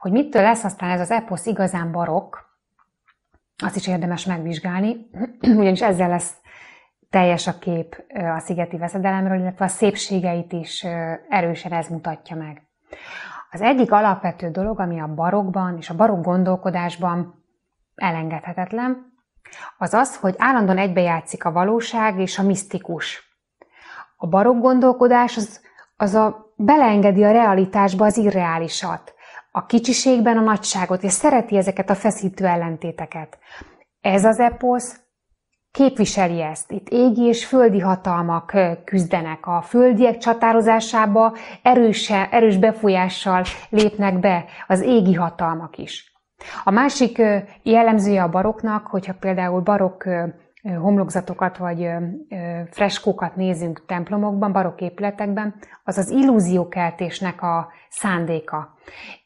Hogy mitől lesz aztán ez az eposz igazán barokk, azt is érdemes megvizsgálni, ugyanis ezzel lesz teljes a kép a szigeti veszedelemről, illetve a szépségeit is erősen ez mutatja meg. Az egyik alapvető dolog, ami a barokban és a barok gondolkodásban elengedhetetlen, az az, hogy állandóan egybejátszik a valóság és a misztikus. A barok gondolkodás az, az a, beleengedi a realitásba az irreálisat a kicsiségben a nagyságot, és szereti ezeket a feszítő ellentéteket. Ez az eposz képviseli ezt. Itt égi és földi hatalmak küzdenek. A földiek csatározásába erőse, erős befolyással lépnek be az égi hatalmak is. A másik jellemzője a baroknak, hogyha például barok homlokzatokat vagy freskókat nézünk templomokban, barokk épületekben, az az illúziókeltésnek a szándéka.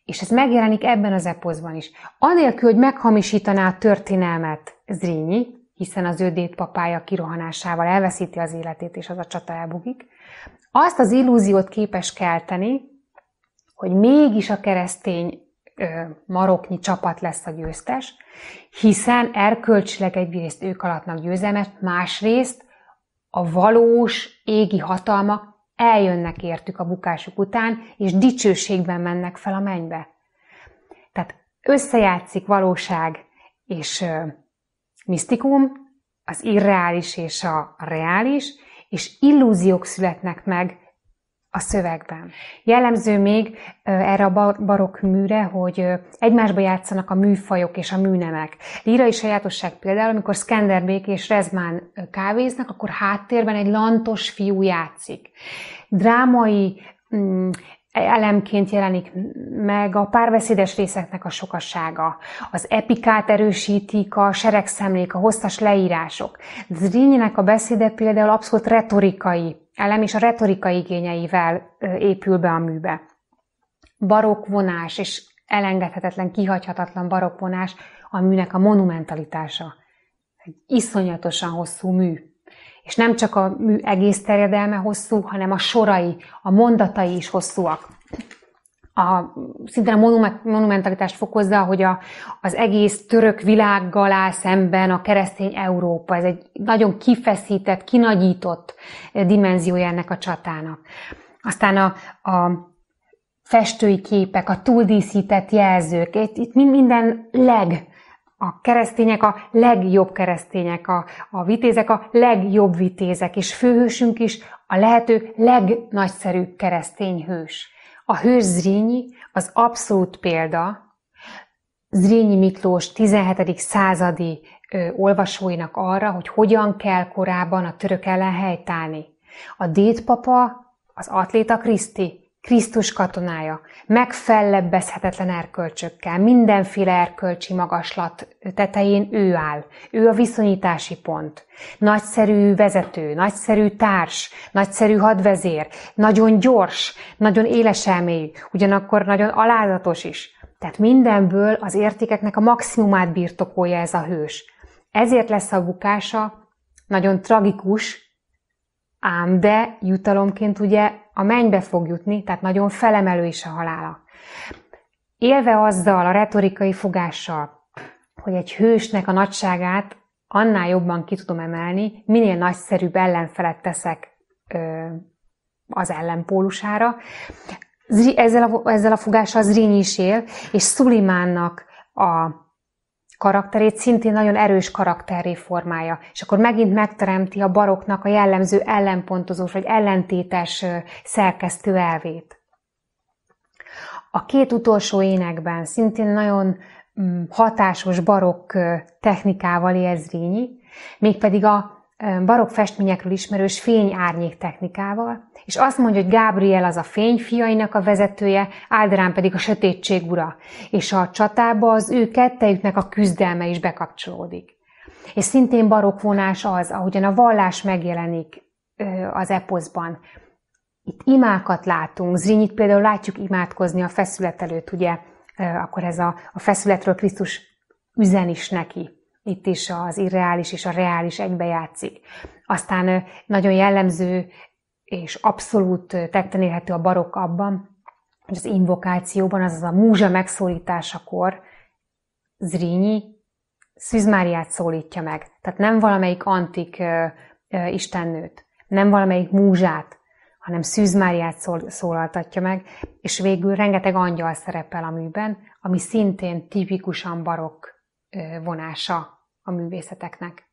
És ez megjelenik ebben az epozban is. Anélkül, hogy meghamisítaná a történelmet Zrínyi, hiszen az ő papája kirohanásával elveszíti az életét, és az a csata elbukik, azt az illúziót képes kelteni, hogy mégis a keresztény maroknyi csapat lesz a győztes, hiszen erkölcsileg egyrészt ők alatnak győzelmet, másrészt a valós égi hatalmak eljönnek értük a bukásuk után, és dicsőségben mennek fel a mennybe. Tehát összejátszik valóság és ö, misztikum, az irreális és a reális, és illúziók születnek meg a szövegben. Jellemző még erre a barokk műre, hogy egymásba játszanak a műfajok és a műnemek. Lírai sajátosság például, amikor Skenderbék és Rezmán kávéznak, akkor háttérben egy lantos fiú játszik. Drámai mm, elemként jelenik meg a párbeszédes részeknek a sokassága. Az epikát erősítik a seregszemlék, a hosszas leírások. Zrínyinek a beszéde például abszolút retorikai elem és a retorika igényeivel épül be a műbe. Barokk vonás és elengedhetetlen, kihagyhatatlan barokk vonás a műnek a monumentalitása. Egy iszonyatosan hosszú mű. És nem csak a mű egész terjedelme hosszú, hanem a sorai, a mondatai is hosszúak a, szinte a monumentalitást fokozza, hogy a, az egész török világgal áll szemben a keresztény Európa. Ez egy nagyon kifeszített, kinagyított dimenziója ennek a csatának. Aztán a, a festői képek, a túldíszített jelzők, itt, itt minden leg, a keresztények a legjobb keresztények, a, a vitézek a legjobb vitézek, és főhősünk is a lehető legnagyszerűbb keresztény hős. A Zrínyi az abszolút példa, Zrínyi Miklós 17. századi ö, olvasóinak arra, hogy hogyan kell korábban a török ellen helytállni. A dédpapa az atléta Kriszti, Krisztus katonája, megfellebbezhetetlen erkölcsökkel, mindenféle erkölcsi magaslat tetején ő áll, ő a viszonyítási pont. Nagyszerű vezető, nagyszerű társ, nagyszerű hadvezér, nagyon gyors, nagyon éles elmélyű, ugyanakkor nagyon alázatos is. Tehát mindenből az értékeknek a maximumát birtokolja ez a hős. Ezért lesz a bukása nagyon tragikus, ám de jutalomként ugye a mennybe fog jutni, tehát nagyon felemelő is a halála. Élve azzal a retorikai fogással, hogy egy hősnek a nagyságát annál jobban ki tudom emelni, minél nagyszerűbb ellenfelet teszek ö, az ellenpólusára. Ezzel a, ezzel a fogással az is él, és Szulimánnak a karakterét szintén nagyon erős karakterré formálja, és akkor megint megteremti a baroknak a jellemző ellenpontozós vagy ellentétes szerkesztő elvét. A két utolsó énekben szintén nagyon mm, hatásos barokk technikával érzrényi, mégpedig a barokk festményekről ismerős fényárnyék technikával, és azt mondja, hogy Gábriel az a fény fiainak a vezetője, Alderán pedig a sötétség ura, és a csatába az ő kettejüknek a küzdelme is bekapcsolódik. És szintén barokk vonás az, ahogyan a vallás megjelenik az eposzban. Itt imákat látunk, Zrínyit például látjuk imádkozni a feszület előtt, ugye, akkor ez a, a feszületről Krisztus üzen is neki itt is az irreális és a reális egybejátszik. Aztán nagyon jellemző és abszolút tetten élhető a barokk abban, hogy az invokációban, azaz a múzsa megszólításakor Zrínyi Szűzmáriát szólítja meg. Tehát nem valamelyik antik ö, ö, istennőt, nem valamelyik múzsát, hanem Szűzmáriát szól, szólaltatja meg, és végül rengeteg angyal szerepel a műben, ami szintén tipikusan barokk vonása a művészeteknek.